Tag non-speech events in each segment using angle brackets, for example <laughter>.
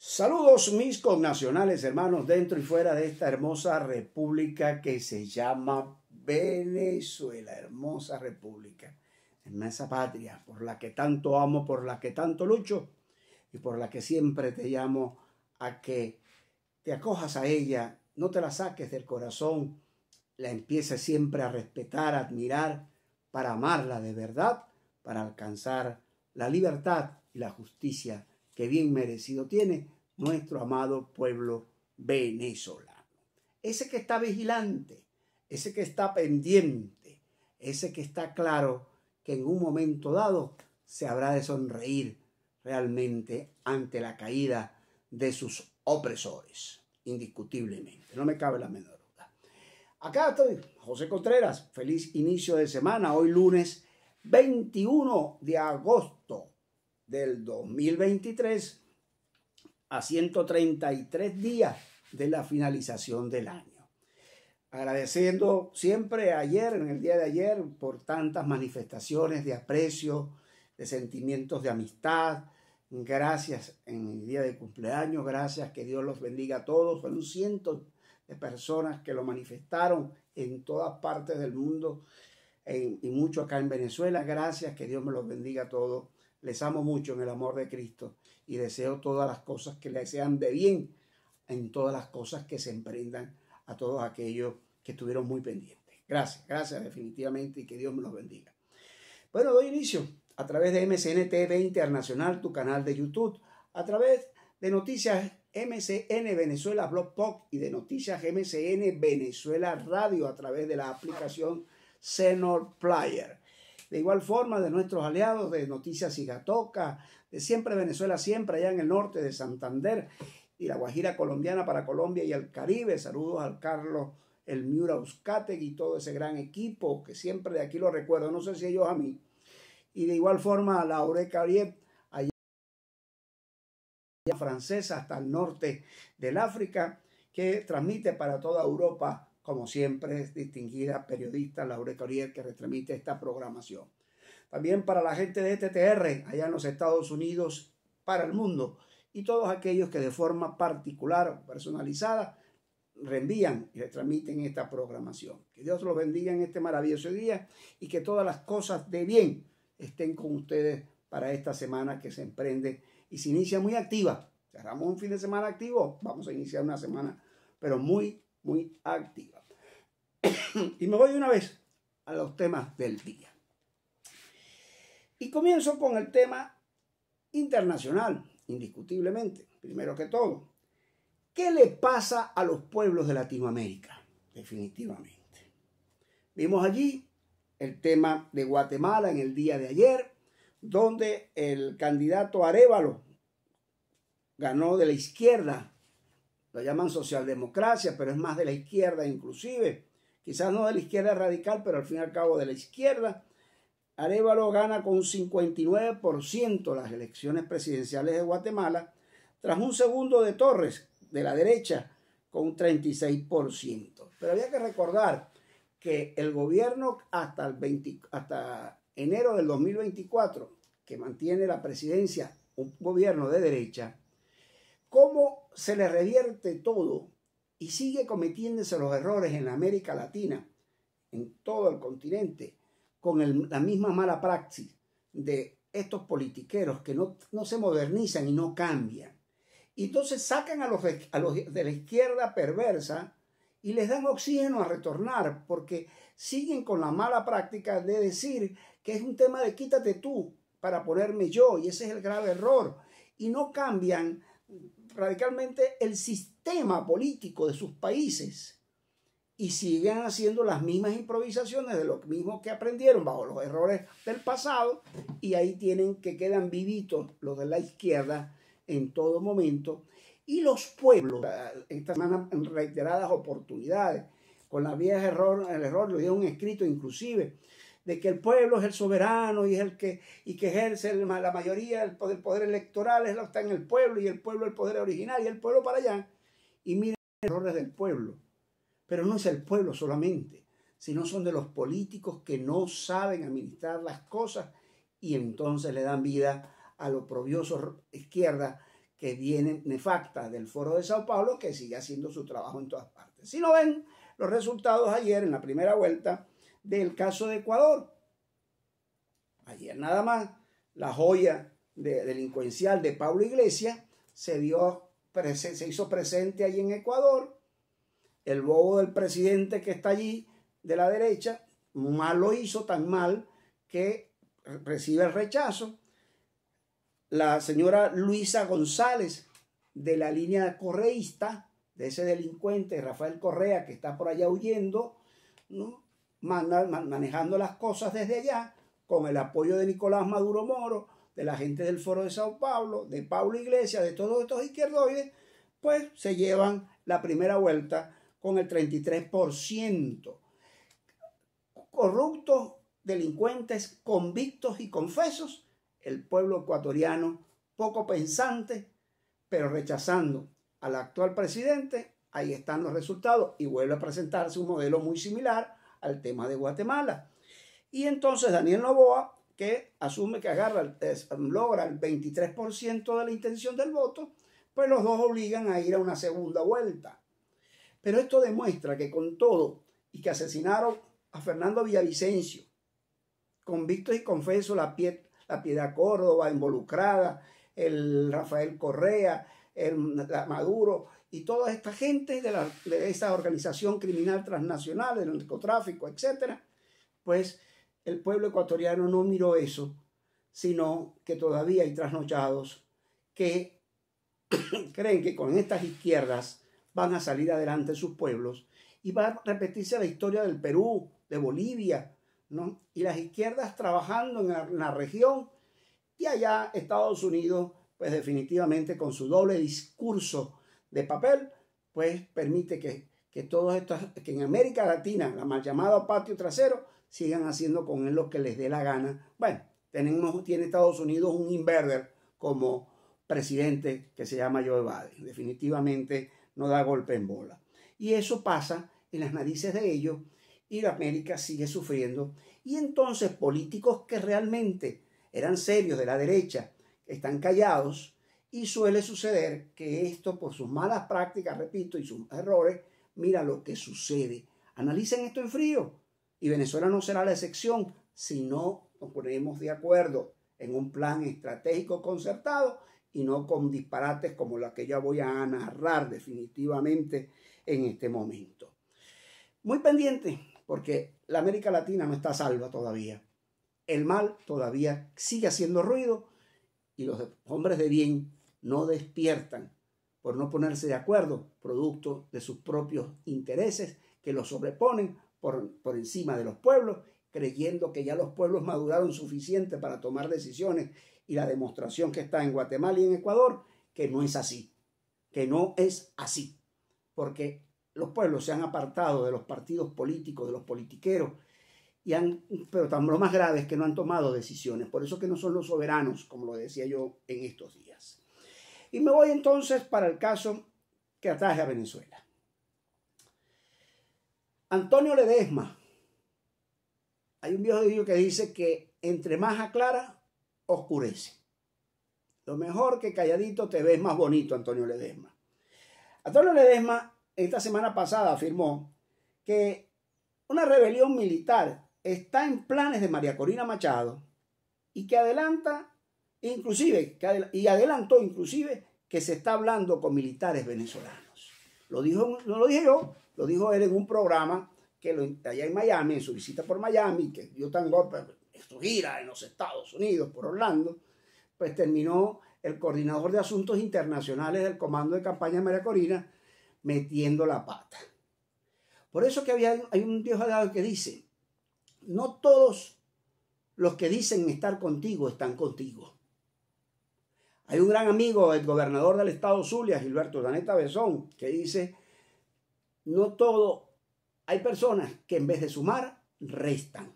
Saludos mis connacionales hermanos dentro y fuera de esta hermosa república que se llama Venezuela, hermosa república, hermosa patria por la que tanto amo, por la que tanto lucho y por la que siempre te llamo a que te acojas a ella, no te la saques del corazón, la empieces siempre a respetar, a admirar, para amarla de verdad, para alcanzar la libertad y la justicia que bien merecido tiene nuestro amado pueblo venezolano. Ese que está vigilante, ese que está pendiente, ese que está claro que en un momento dado se habrá de sonreír realmente ante la caída de sus opresores, indiscutiblemente. No me cabe la menor duda. Acá estoy, José Contreras, feliz inicio de semana, hoy lunes 21 de agosto del 2023 a 133 días de la finalización del año. Agradeciendo siempre ayer, en el día de ayer, por tantas manifestaciones de aprecio, de sentimientos de amistad. Gracias en el día de cumpleaños, gracias, que Dios los bendiga a todos. Fueron cientos de personas que lo manifestaron en todas partes del mundo y mucho acá en Venezuela. Gracias, que Dios me los bendiga a todos les amo mucho en el amor de Cristo y deseo todas las cosas que les sean de bien en todas las cosas que se emprendan a todos aquellos que estuvieron muy pendientes. Gracias, gracias definitivamente y que Dios me los bendiga. Bueno, doy inicio a través de MCN TV Internacional, tu canal de YouTube, a través de Noticias MCN Venezuela Blog Pop y de Noticias MCN Venezuela Radio a través de la aplicación Senor Player. De igual forma, de nuestros aliados de Noticias Higatoca, de Siempre Venezuela, siempre allá en el norte de Santander y la Guajira colombiana para Colombia y el Caribe. Saludos al Carlos el Miura y todo ese gran equipo que siempre de aquí lo recuerdo, no sé si ellos a mí. Y de igual forma a Laure Ariep, allá francesa hasta el norte del África, que transmite para toda Europa como siempre, es distinguida periodista Laura que retransmite esta programación. También para la gente de TTR, allá en los Estados Unidos, para el mundo, y todos aquellos que de forma particular o personalizada reenvían y retransmiten esta programación. Que Dios los bendiga en este maravilloso día y que todas las cosas de bien estén con ustedes para esta semana que se emprende y se inicia muy activa. Cerramos un fin de semana activo, vamos a iniciar una semana, pero muy, muy activa. <coughs> y me voy una vez a los temas del día. Y comienzo con el tema internacional, indiscutiblemente, primero que todo. ¿Qué le pasa a los pueblos de Latinoamérica? Definitivamente. Vimos allí el tema de Guatemala en el día de ayer, donde el candidato Arevalo ganó de la izquierda, lo llaman socialdemocracia, pero es más de la izquierda inclusive, quizás no de la izquierda radical, pero al fin y al cabo de la izquierda. Arevalo gana con un 59% las elecciones presidenciales de Guatemala, tras un segundo de Torres, de la derecha, con un 36%. Pero había que recordar que el gobierno hasta, el hasta enero del 2024, que mantiene la presidencia un gobierno de derecha, cómo se le revierte todo y sigue cometiéndose los errores en América Latina, en todo el continente, con la misma mala praxis de estos politiqueros que no, se modernizan y no cambian. Y entonces sacan a los, a los de la izquierda perversa y les dan oxígeno a retornar porque siguen con la mala práctica de decir que es un tema de quítate tú para ponerme yo y ese es el grave error. Y no cambian radicalmente el sistema político de sus países y siguen haciendo las mismas improvisaciones de lo mismo que aprendieron bajo los errores del pasado y ahí tienen que quedan vivitos los de la izquierda en todo momento y los pueblos eh, estas semana reiteradas oportunidades con la viejas error el error lo un escrito inclusive de que el pueblo es el soberano y es el que, y que ejerce la mayoría del poder, poder electoral, es lo está en el pueblo y el pueblo el poder original y el pueblo para allá. Y miren los errores del pueblo. Pero no es el pueblo solamente, sino son de los políticos que no saben administrar las cosas y entonces le dan vida a los probioso izquierda que vienen nefactas del Foro de Sao Paulo, que sigue haciendo su trabajo en todas partes. Si no ven los resultados ayer en la primera vuelta, del caso de Ecuador. Ayer nada más, la joya delincuencial de Pablo Iglesias se, se hizo presente allí en Ecuador. El bobo del presidente que está allí de la derecha, mal lo hizo, tan mal que recibe el rechazo. La señora Luisa González de la línea correísta, de ese delincuente Rafael Correa que está por allá huyendo, ¿no? manejando las cosas desde allá, con el apoyo de Nicolás Maduro Moro, de la gente del Foro de Sao Paulo, de Pablo Iglesias, de todos estos izquierdoides, pues se llevan la primera vuelta con el 33%. Corruptos, delincuentes, convictos y confesos, el pueblo ecuatoriano poco pensante, pero rechazando al actual presidente, ahí están los resultados y vuelve a presentarse un modelo muy similar al tema de Guatemala. Y entonces Daniel Novoa, que asume que agarra, logra el 23% de la intención del voto, pues los dos obligan a ir a una segunda vuelta. Pero esto demuestra que con todo y que asesinaron a Fernando Villavicencio, convicto y confeso, la, pie, la Piedad Córdoba involucrada, el Rafael Correa, el Maduro, y toda esta gente de, la, esa organización criminal transnacional, del narcotráfico, etcétera, pues el pueblo ecuatoriano no miró eso, sino que todavía hay trasnochados que <coughs> creen que con estas izquierdas van a salir adelante sus pueblos y va a repetirse la historia del Perú, de Bolivia, ¿no? Y las izquierdas trabajando en la región y allá Estados Unidos, pues definitivamente con su doble discurso de papel, pues permite que, todos estos, que en América Latina, la mal llamada patio trasero, sigan haciendo con él lo que les dé la gana. Bueno, tenemos, tiene Estados Unidos un inverter como presidente que se llama Joe Biden. Definitivamente no da golpe en bola. Y eso pasa en las narices de ellos y la América sigue sufriendo. Y entonces políticos que realmente eran serios de la derecha, están callados, y suele suceder que esto, por sus malas prácticas, repito, y sus errores, mira lo que sucede. Analicen esto en frío. Y Venezuela no será la excepción si no nos ponemos de acuerdo en un plan estratégico concertado y no con disparates como la que ya voy a narrar definitivamente en este momento. Muy pendiente, porque la América Latina no está salva todavía. El mal todavía sigue haciendo ruido y los hombres de bien no despiertan por no ponerse de acuerdo, producto de sus propios intereses que los sobreponen por, encima de los pueblos, creyendo que ya los pueblos maduraron suficiente para tomar decisiones y la demostración que está en Guatemala y en Ecuador, que no es así, que no es así, porque los pueblos se han apartado de los partidos políticos, de los politiqueros, y han, pero tan lo más grave es que no han tomado decisiones, por eso que no son los soberanos, como lo decía yo en estos días. Y me voy entonces para el caso que atraje a Venezuela. Antonio Ledesma. Hay un viejo dicho que dice que entre más aclara, oscurece. Lo mejor que calladito te ves más bonito, Antonio Ledesma. Antonio Ledesma esta semana pasada afirmó que una rebelión militar está en planes de María Corina Machado y que adelanta inclusive, y adelantó inclusive que se está hablando con militares venezolanos. Lo dijo, no lo dije yo, lo dijo él en un programa que lo, allá en Miami, en su visita por Miami, que dio tan golpe en su gira en los Estados Unidos, por Orlando, pues terminó el coordinador de asuntos internacionales del comando de campaña de María Corina metiendo la pata. Por eso que había, hay un Dios que dice, no todos los que dicen estar contigo están contigo. Hay un gran amigo, el gobernador del estado Zulia, Gilberto Daneta Besón, que dice, no todo, hay personas que en vez de sumar, restan.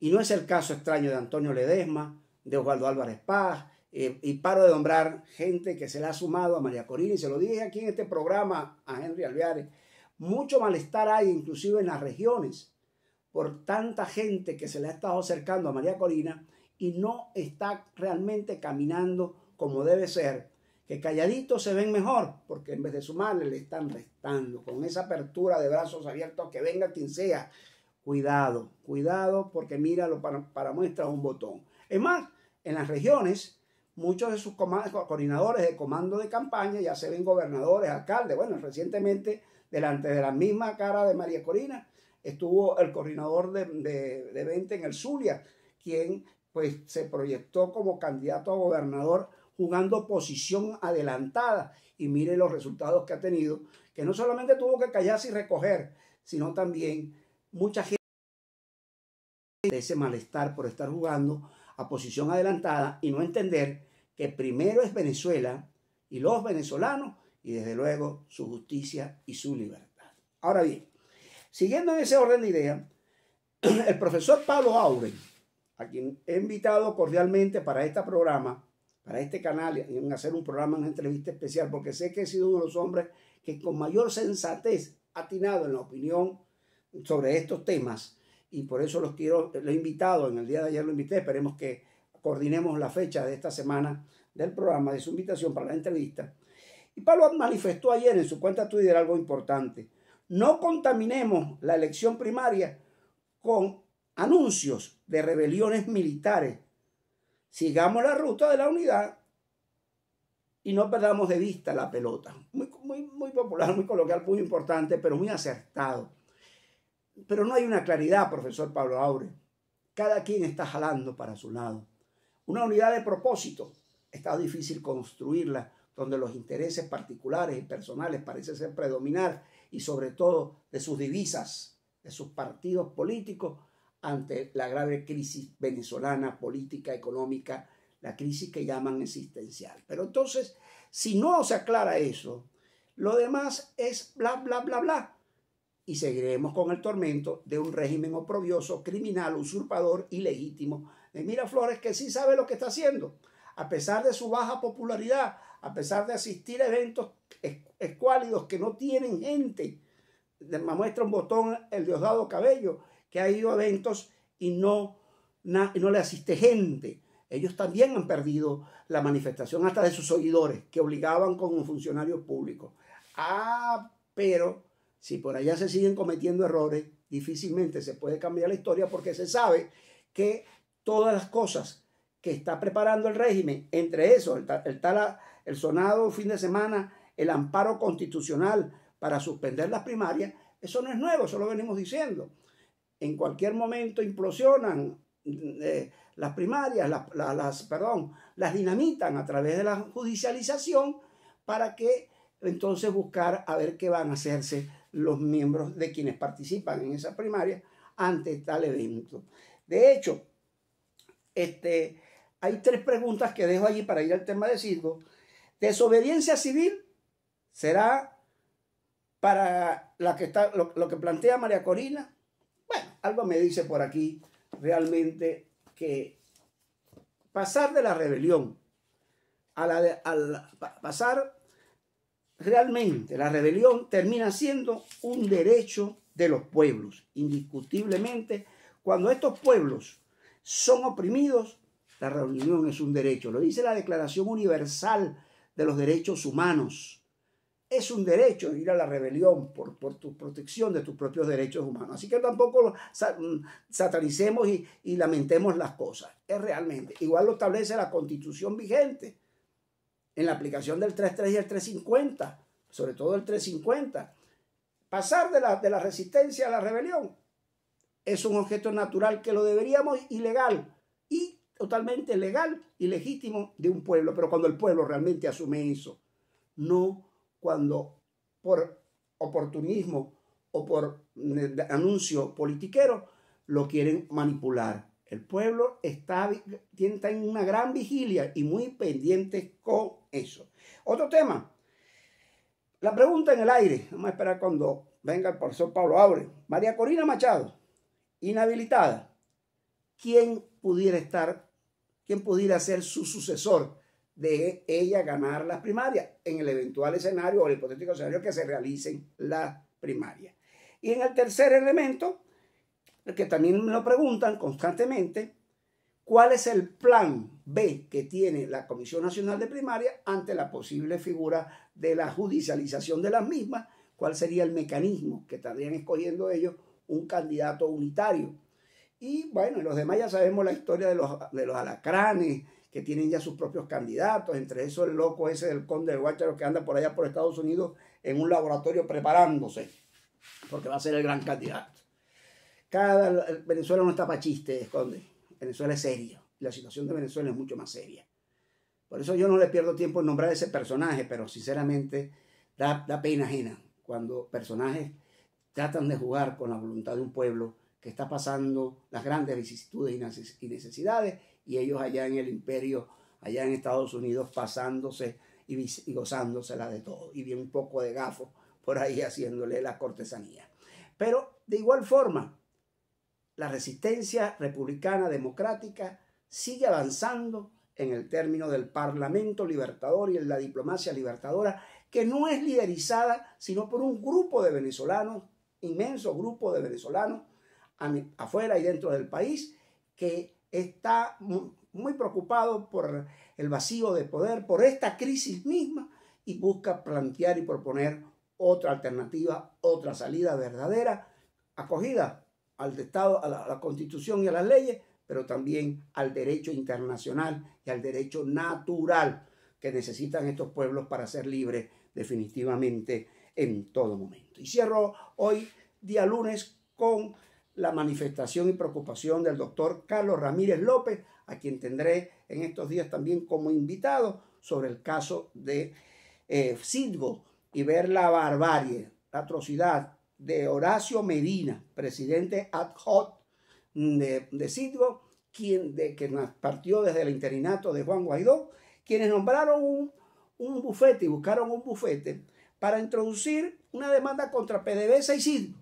Y no es el caso extraño de Antonio Ledesma, de Osvaldo Álvarez Paz, eh, y paro de nombrar gente que se le ha sumado a María Corina, y se lo dije aquí en este programa a Henry Alveares, mucho malestar hay inclusive en las regiones por tanta gente que se le ha estado acercando a María Corina y no está realmente caminando como debe ser, que calladitos se ven mejor, porque en vez de sumarle le están restando, con esa apertura de brazos abiertos, que venga quien sea. Cuidado, cuidado, porque míralo para, para muestra un botón. Es más, en las regiones, muchos de sus coordinadores de comando de campaña ya se ven gobernadores, alcaldes. Bueno, recientemente, delante de la misma cara de María Corina, estuvo el coordinador de, de, de en el Zulia, quien pues se proyectó como candidato a gobernador jugando posición adelantada y mire los resultados que ha tenido, que no solamente tuvo que callarse y recoger, sino también mucha gente de ese malestar por estar jugando a posición adelantada y no entender que primero es Venezuela y los venezolanos y desde luego su justicia y su libertad. Ahora bien, siguiendo en ese orden de idea, <clears throat> el profesor Pablo Auren, a quien he invitado cordialmente para este programa, para este canal, en hacer un programa, una entrevista especial, porque sé que he sido uno de los hombres que con mayor sensatez ha atinado en la opinión sobre estos temas y por eso los quiero, lo he invitado, en el día de ayer lo invité, esperemos que coordinemos la fecha de esta semana del programa, de su invitación para la entrevista. Y Pablo manifestó ayer en su cuenta Twitter algo importante. No contaminemos la elección primaria con anuncios de rebeliones militares. Sigamos la ruta de la unidad y no perdamos de vista la pelota. Muy, muy, popular, muy coloquial, muy importante, pero muy acertado. Pero no hay una claridad, profesor Pablo Aure. Cada quien está jalando para su lado. Una unidad de propósito. Está difícil construirla donde los intereses particulares y personales parecen ser predominar y sobre todo de sus divisas, de sus partidos políticos ante la grave crisis venezolana, política, económica, la crisis que llaman existencial. Pero entonces, si no se aclara eso, lo demás es bla, bla, bla, bla. Y seguiremos con el tormento de un régimen oprobioso, criminal, usurpador, ilegítimo de Miraflores que sí sabe lo que está haciendo. A pesar de su baja popularidad, a pesar de asistir a eventos escuálidos que no tienen gente, me muestra un botón el Diosdado Cabello, que ha ido a eventos y no, no le asiste gente. Ellos también han perdido la manifestación hasta de sus oidores, que obligaban con funcionario público. Ah, pero si por allá se siguen cometiendo errores, difícilmente se puede cambiar la historia porque se sabe que todas las cosas que está preparando el régimen, entre eso, el, el sonado fin de semana, el amparo constitucional para suspender las primarias, eso no es nuevo, eso lo venimos diciendo en cualquier momento implosionan eh, las primarias, las, perdón, las dinamitan a través de la judicialización para que entonces buscar a ver qué van a hacerse los miembros de quienes participan en esa primaria ante tal evento. De hecho, este, hay tres preguntas que dejo allí para ir al tema de Cisco. Desobediencia civil será para la que está, lo que plantea María Corina, bueno, algo me dice por aquí realmente que pasar de la rebelión a la, de, pasar realmente la rebelión termina siendo un derecho de los pueblos, indiscutiblemente. Cuando estos pueblos son oprimidos, la reunión es un derecho. Lo dice la Declaración Universal de los Derechos Humanos es un derecho ir a la rebelión por, por tu protección de tus propios derechos humanos. Así que tampoco mm, satanicemos y, y lamentemos las cosas. Es realmente, igual lo establece la constitución vigente en la aplicación del 3.3 y el 3.50, sobre todo el 3.50. Pasar de la, de la resistencia a la rebelión es un objeto natural que lo deberíamos y legal y totalmente legal y legítimo de un pueblo. Pero cuando el pueblo realmente asume eso, no cuando por oportunismo o por eh, anuncio politiquero lo quieren manipular. El pueblo está, está en una gran vigilia y muy pendiente con eso. Otro tema, la pregunta en el aire, vamos a esperar cuando venga el profesor Pablo abre María Corina Machado, inhabilitada. pudiera estar, quién pudiera ser su sucesor de ella ganar las primarias en el eventual escenario o el hipotético escenario que se realicen las primarias. Y en el tercer elemento, que también me lo preguntan constantemente, ¿cuál es el plan B que tiene la Comisión Nacional de Primaria ante la posible figura de la judicialización de las mismas? ¿Cuál sería el mecanismo que estarían escogiendo ellos un candidato unitario? Y bueno, los demás ya sabemos la historia de los, de los alacranes, que tienen ya sus propios candidatos, entre eso el loco ese del conde de Guacharo que anda por allá por Estados Unidos en un laboratorio preparándose, porque va a ser el gran candidato. Cada, Venezuela no está para chistes, conde. Venezuela es serio. La situación de Venezuela es mucho más seria. Por eso yo no le pierdo tiempo en nombrar ese personaje, pero sinceramente da, da pena ajena cuando personajes tratan de jugar con la voluntad de un pueblo que está pasando las grandes vicisitudes y necesidades y ellos allá en el imperio, allá en Estados Unidos, pasándose y, gozándose gozándosela de todo. Y bien un poco de gafo por ahí haciéndole la cortesanía. Pero de igual forma, la resistencia republicana democrática sigue avanzando en el término del Parlamento Libertador y en la diplomacia libertadora, que no es liderizada sino por un grupo de venezolanos, inmenso grupo de venezolanos, afuera y dentro del país, que está muy, preocupado por el vacío de poder, por esta crisis misma, y busca plantear y proponer otra alternativa, otra salida verdadera, acogida al Estado, a la, a la, Constitución y a las leyes, pero también al derecho internacional y al derecho natural que necesitan estos pueblos para ser libres definitivamente en todo momento. Y cierro hoy, día lunes, con la manifestación y preocupación del doctor Carlos Ramírez López, a quien tendré en estos días también como invitado sobre el caso de eh, y ver la barbarie, la atrocidad de Horacio Medina, presidente ad hoc de, de quien de, que partió desde el interinato de Juan Guaidó, quienes nombraron un, bufete y buscaron un bufete para introducir una demanda contra PDVSA y Cidgo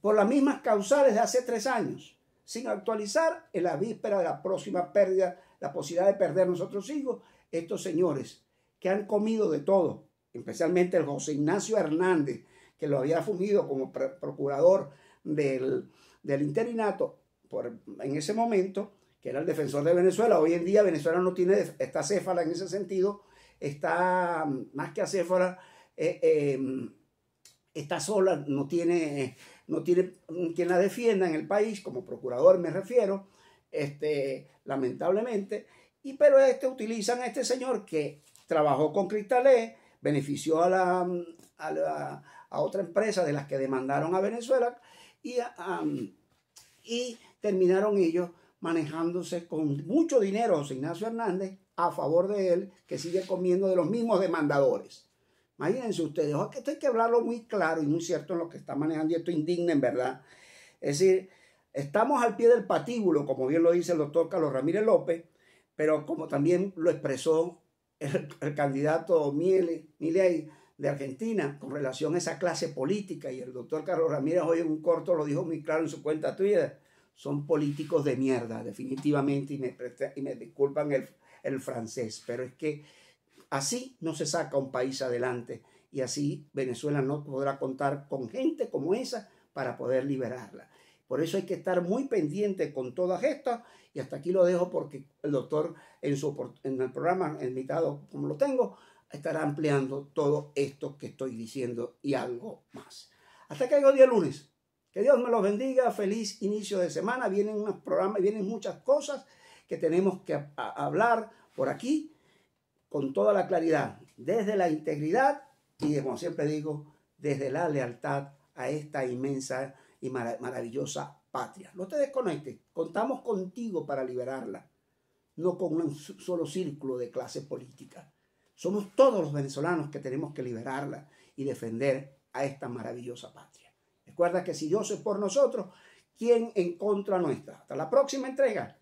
por las mismas causales de hace tres años, sin actualizar en la víspera de la próxima pérdida, la posibilidad de perder nosotros hijos, estos señores que han comido de todo, especialmente el José Ignacio Hernández, que lo había fungido como procurador del, interinato por, en ese momento, que era el defensor de Venezuela. Hoy en día Venezuela no tiene, esta céfala en ese sentido, está más que acéfala. Eh, em, está sola, no tiene, no tiene mm, quien la defienda en el país, como procurador me refiero, este, lamentablemente, y pero este, utilizan a este señor que trabajó con Cristalé, e, benefició mm, a, la, a, otra empresa de las que demandaron a Venezuela y, ah, y terminaron ellos manejándose con mucho dinero José Ignacio Hernández a favor de él, que sigue comiendo de los mismos demandadores. Imagínense ustedes, que esto hay que hablarlo muy claro y muy cierto en lo que está manejando y esto indigna en verdad. Es decir, estamos al pie del patíbulo, como bien lo dice el doctor Carlos Ramírez López, pero como también lo expresó el, candidato Miele, Milei de Argentina con relación a esa clase política, y el doctor Carlos Ramírez hoy en un corto lo dijo muy claro en su cuenta Twitter, son políticos de mierda, definitivamente, y me, y me disculpan el, el francés, pero es que Así no se saca un país adelante y así Venezuela no podrá contar con gente como esa para poder liberarla. Por eso hay que estar muy pendiente con todas estas y hasta aquí lo dejo porque el doctor en, su, en el programa, invitado como lo tengo, estará ampliando todo esto que estoy diciendo y algo más. Hasta que haya día lunes. Que Dios me los bendiga. Feliz inicio de semana. Vienen unos programas, vienen muchas cosas que tenemos que hablar por aquí con toda la claridad, desde la integridad y, como siempre digo, desde la lealtad a esta inmensa y maravillosa patria. No te desconectes, contamos contigo para liberarla, no con un solo círculo de clase política. Somos todos los venezolanos que tenemos que liberarla y defender a esta maravillosa patria. Recuerda que si Dios es por nosotros, ¿quién en contra nuestra? Hasta la próxima entrega.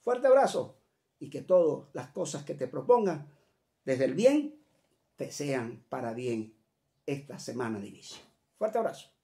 Fuerte abrazo y que todas las cosas que te propongan desde el bien, te sean para bien esta semana de inicio. Fuerte abrazo.